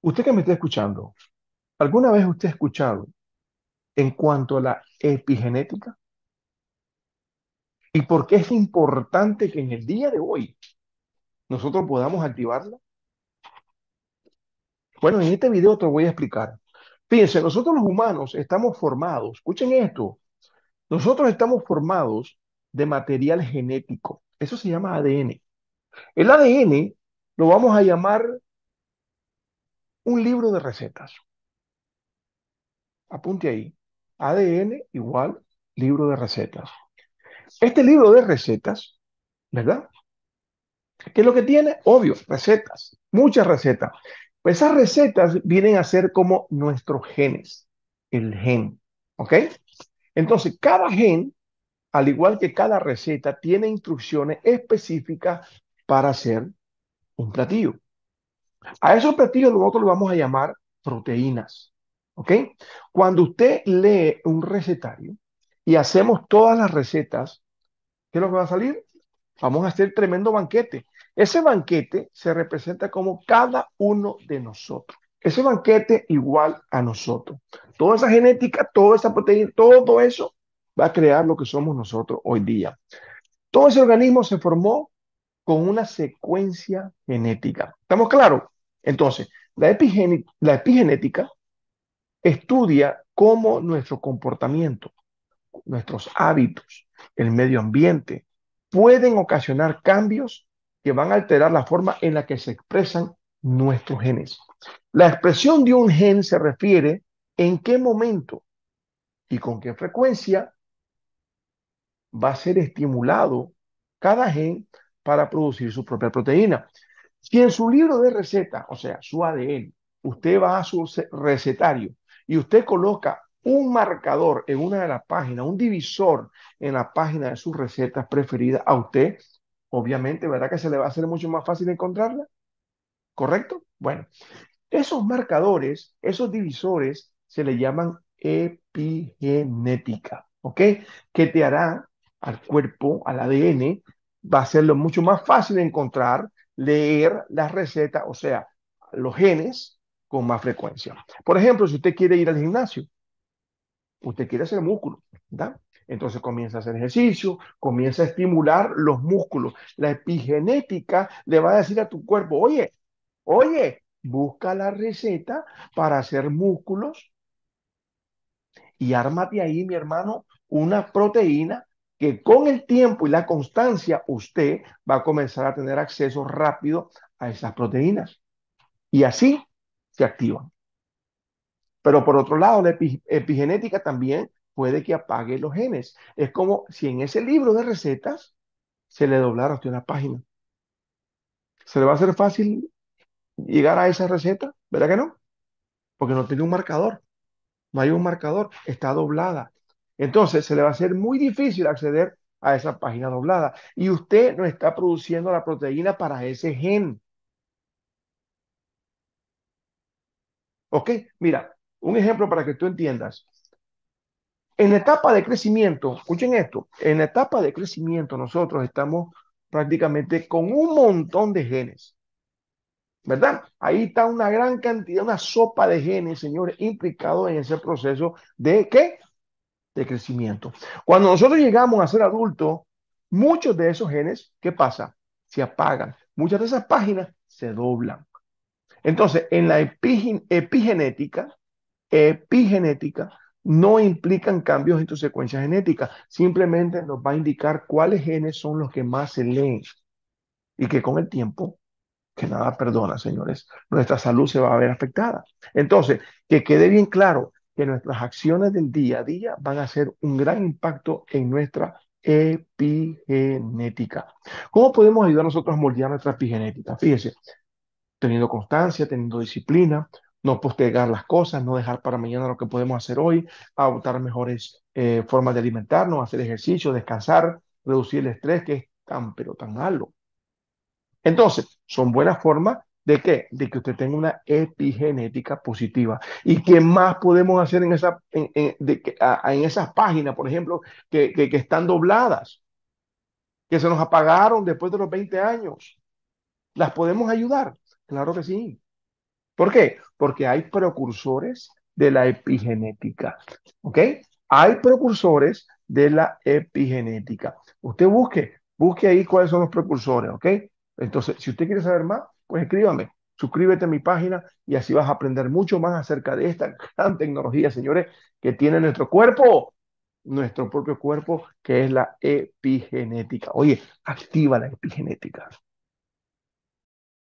Usted que me está escuchando, ¿alguna vez usted ha escuchado en cuanto a la epigenética? ¿Y por qué es importante que en el día de hoy nosotros podamos activarla? Bueno, en este video te lo voy a explicar. Fíjense, nosotros los humanos estamos formados, escuchen esto, nosotros estamos formados de material genético. Eso se llama ADN. El ADN lo vamos a llamar un libro de recetas. Apunte ahí. ADN igual libro de recetas. Este libro de recetas, ¿verdad? ¿Qué es lo que tiene? Obvio, recetas, muchas recetas. Pues esas recetas vienen a ser como nuestros genes, el gen, ¿ok? Entonces, cada gen, al igual que cada receta, tiene instrucciones específicas para hacer un platillo. A esos platillos nosotros los vamos a llamar proteínas. ¿Ok? Cuando usted lee un recetario y hacemos todas las recetas, ¿qué es lo que va a salir? Vamos a hacer tremendo banquete. Ese banquete se representa como cada uno de nosotros. Ese banquete igual a nosotros. Toda esa genética, toda esa proteína, todo eso va a crear lo que somos nosotros hoy día. Todo ese organismo se formó con una secuencia genética. ¿Estamos claros? Entonces, la, la epigenética estudia cómo nuestro comportamiento, nuestros hábitos, el medio ambiente pueden ocasionar cambios que van a alterar la forma en la que se expresan nuestros genes. La expresión de un gen se refiere en qué momento y con qué frecuencia va a ser estimulado cada gen para producir su propia proteína. Si en su libro de receta, o sea, su ADN, usted va a su recetario y usted coloca un marcador en una de las páginas, un divisor en la página de sus recetas preferidas a usted, obviamente, ¿verdad que se le va a hacer mucho más fácil encontrarla? ¿Correcto? Bueno, esos marcadores, esos divisores, se le llaman epigenética, ¿ok? ¿Qué te hará al cuerpo, al ADN, va a hacerlo mucho más fácil encontrar leer las recetas, o sea, los genes con más frecuencia. Por ejemplo, si usted quiere ir al gimnasio, usted quiere hacer músculo, ¿verdad? Entonces comienza a hacer ejercicio, comienza a estimular los músculos. La epigenética le va a decir a tu cuerpo, oye, oye, busca la receta para hacer músculos y ármate ahí, mi hermano, una proteína que con el tiempo y la constancia usted va a comenzar a tener acceso rápido a esas proteínas. Y así se activan. Pero por otro lado, la epigenética también puede que apague los genes. Es como si en ese libro de recetas se le doblara una página. ¿Se le va a hacer fácil llegar a esa receta? ¿Verdad que no? Porque no tiene un marcador. No hay un marcador. Está doblada. Entonces se le va a hacer muy difícil acceder a esa página doblada. Y usted no está produciendo la proteína para ese gen. ¿Ok? Mira, un ejemplo para que tú entiendas. En etapa de crecimiento, escuchen esto, en etapa de crecimiento nosotros estamos prácticamente con un montón de genes. ¿Verdad? Ahí está una gran cantidad, una sopa de genes, señores, implicados en ese proceso de ¿qué? de crecimiento. Cuando nosotros llegamos a ser adultos, muchos de esos genes, ¿qué pasa? Se apagan. Muchas de esas páginas se doblan. Entonces, en la epigenética, epigenética, no implican cambios en tu secuencia genética, simplemente nos va a indicar cuáles genes son los que más se leen y que con el tiempo, que nada perdona, señores, nuestra salud se va a ver afectada. Entonces, que quede bien claro, que nuestras acciones del día a día van a hacer un gran impacto en nuestra epigenética. ¿Cómo podemos ayudar nosotros a moldear nuestra epigenética? Fíjese, teniendo constancia, teniendo disciplina, no postergar las cosas, no dejar para mañana lo que podemos hacer hoy, adoptar mejores eh, formas de alimentarnos, hacer ejercicio, descansar, reducir el estrés que es tan, pero tan malo. Entonces, son buenas formas ¿De qué? De que usted tenga una epigenética positiva. ¿Y qué más podemos hacer en, esa, en esas páginas, por ejemplo, que, que, que están dobladas, que se nos apagaron después de los 20 años? ¿Las podemos ayudar? Claro que sí. ¿Por qué? Porque hay precursores de la epigenética. ¿Ok? Hay precursores de la epigenética. Usted busque, busque ahí cuáles son los precursores. ¿Ok? Entonces, si usted quiere saber más, pues escríbame, suscríbete a mi página y así vas a aprender mucho más acerca de esta gran tecnología, señores, que tiene nuestro cuerpo, nuestro propio cuerpo, que es la epigenética. Oye, activa la epigenética.